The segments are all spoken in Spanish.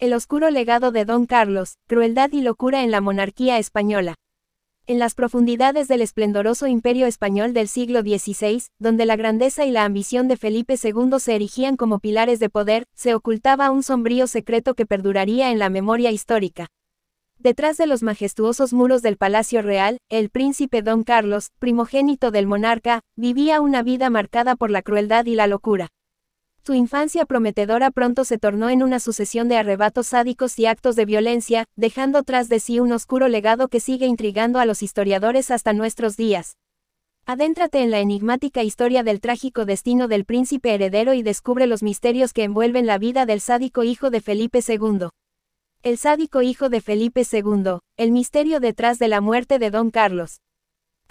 El oscuro legado de Don Carlos, crueldad y locura en la monarquía española. En las profundidades del esplendoroso imperio español del siglo XVI, donde la grandeza y la ambición de Felipe II se erigían como pilares de poder, se ocultaba un sombrío secreto que perduraría en la memoria histórica. Detrás de los majestuosos muros del Palacio Real, el príncipe Don Carlos, primogénito del monarca, vivía una vida marcada por la crueldad y la locura. Su infancia prometedora pronto se tornó en una sucesión de arrebatos sádicos y actos de violencia, dejando tras de sí un oscuro legado que sigue intrigando a los historiadores hasta nuestros días. Adéntrate en la enigmática historia del trágico destino del príncipe heredero y descubre los misterios que envuelven la vida del sádico hijo de Felipe II. El sádico hijo de Felipe II, el misterio detrás de la muerte de Don Carlos.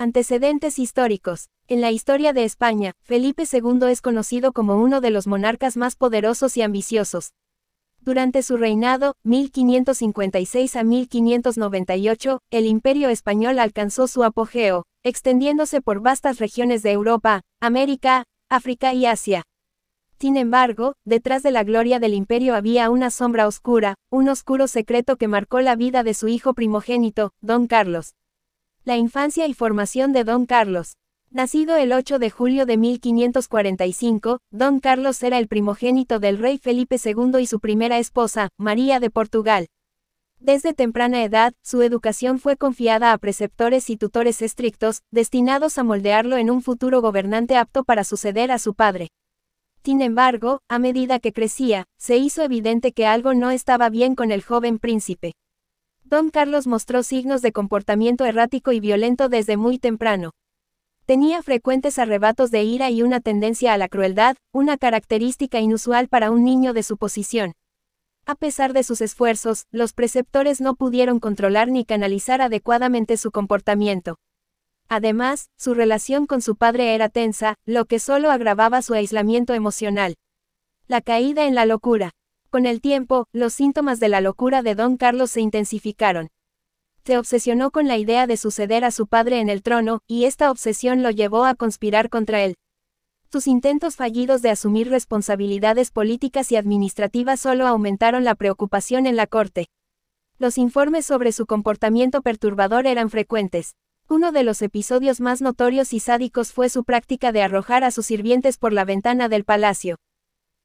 Antecedentes históricos. En la historia de España, Felipe II es conocido como uno de los monarcas más poderosos y ambiciosos. Durante su reinado, 1556 a 1598, el imperio español alcanzó su apogeo, extendiéndose por vastas regiones de Europa, América, África y Asia. Sin embargo, detrás de la gloria del imperio había una sombra oscura, un oscuro secreto que marcó la vida de su hijo primogénito, don Carlos. La infancia y formación de Don Carlos. Nacido el 8 de julio de 1545, Don Carlos era el primogénito del rey Felipe II y su primera esposa, María de Portugal. Desde temprana edad, su educación fue confiada a preceptores y tutores estrictos, destinados a moldearlo en un futuro gobernante apto para suceder a su padre. Sin embargo, a medida que crecía, se hizo evidente que algo no estaba bien con el joven príncipe. Don Carlos mostró signos de comportamiento errático y violento desde muy temprano. Tenía frecuentes arrebatos de ira y una tendencia a la crueldad, una característica inusual para un niño de su posición. A pesar de sus esfuerzos, los preceptores no pudieron controlar ni canalizar adecuadamente su comportamiento. Además, su relación con su padre era tensa, lo que solo agravaba su aislamiento emocional. La caída en la locura. Con el tiempo, los síntomas de la locura de don Carlos se intensificaron. Se obsesionó con la idea de suceder a su padre en el trono, y esta obsesión lo llevó a conspirar contra él. Sus intentos fallidos de asumir responsabilidades políticas y administrativas solo aumentaron la preocupación en la corte. Los informes sobre su comportamiento perturbador eran frecuentes. Uno de los episodios más notorios y sádicos fue su práctica de arrojar a sus sirvientes por la ventana del palacio.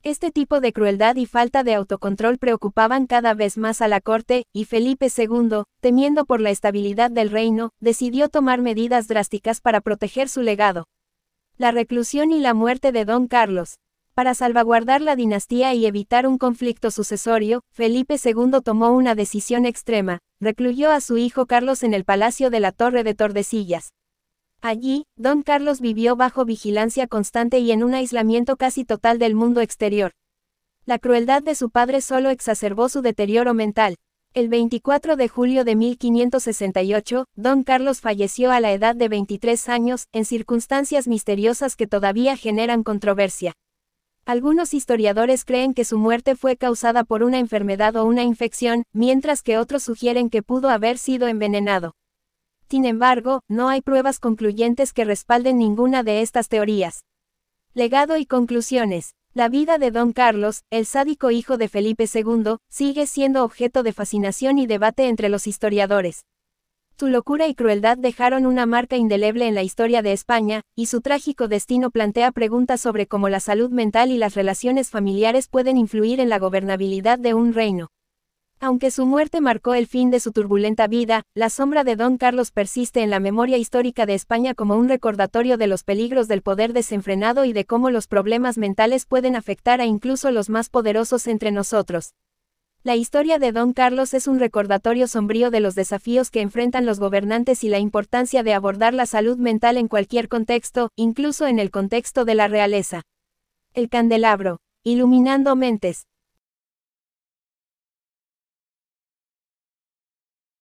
Este tipo de crueldad y falta de autocontrol preocupaban cada vez más a la corte, y Felipe II, temiendo por la estabilidad del reino, decidió tomar medidas drásticas para proteger su legado. La reclusión y la muerte de don Carlos, para salvaguardar la dinastía y evitar un conflicto sucesorio, Felipe II tomó una decisión extrema, recluyó a su hijo Carlos en el Palacio de la Torre de Tordesillas. Allí, don Carlos vivió bajo vigilancia constante y en un aislamiento casi total del mundo exterior. La crueldad de su padre solo exacerbó su deterioro mental. El 24 de julio de 1568, don Carlos falleció a la edad de 23 años, en circunstancias misteriosas que todavía generan controversia. Algunos historiadores creen que su muerte fue causada por una enfermedad o una infección, mientras que otros sugieren que pudo haber sido envenenado. Sin embargo, no hay pruebas concluyentes que respalden ninguna de estas teorías. Legado y conclusiones. La vida de Don Carlos, el sádico hijo de Felipe II, sigue siendo objeto de fascinación y debate entre los historiadores. Su locura y crueldad dejaron una marca indeleble en la historia de España, y su trágico destino plantea preguntas sobre cómo la salud mental y las relaciones familiares pueden influir en la gobernabilidad de un reino. Aunque su muerte marcó el fin de su turbulenta vida, la sombra de Don Carlos persiste en la memoria histórica de España como un recordatorio de los peligros del poder desenfrenado y de cómo los problemas mentales pueden afectar a incluso los más poderosos entre nosotros. La historia de Don Carlos es un recordatorio sombrío de los desafíos que enfrentan los gobernantes y la importancia de abordar la salud mental en cualquier contexto, incluso en el contexto de la realeza. El candelabro, iluminando mentes.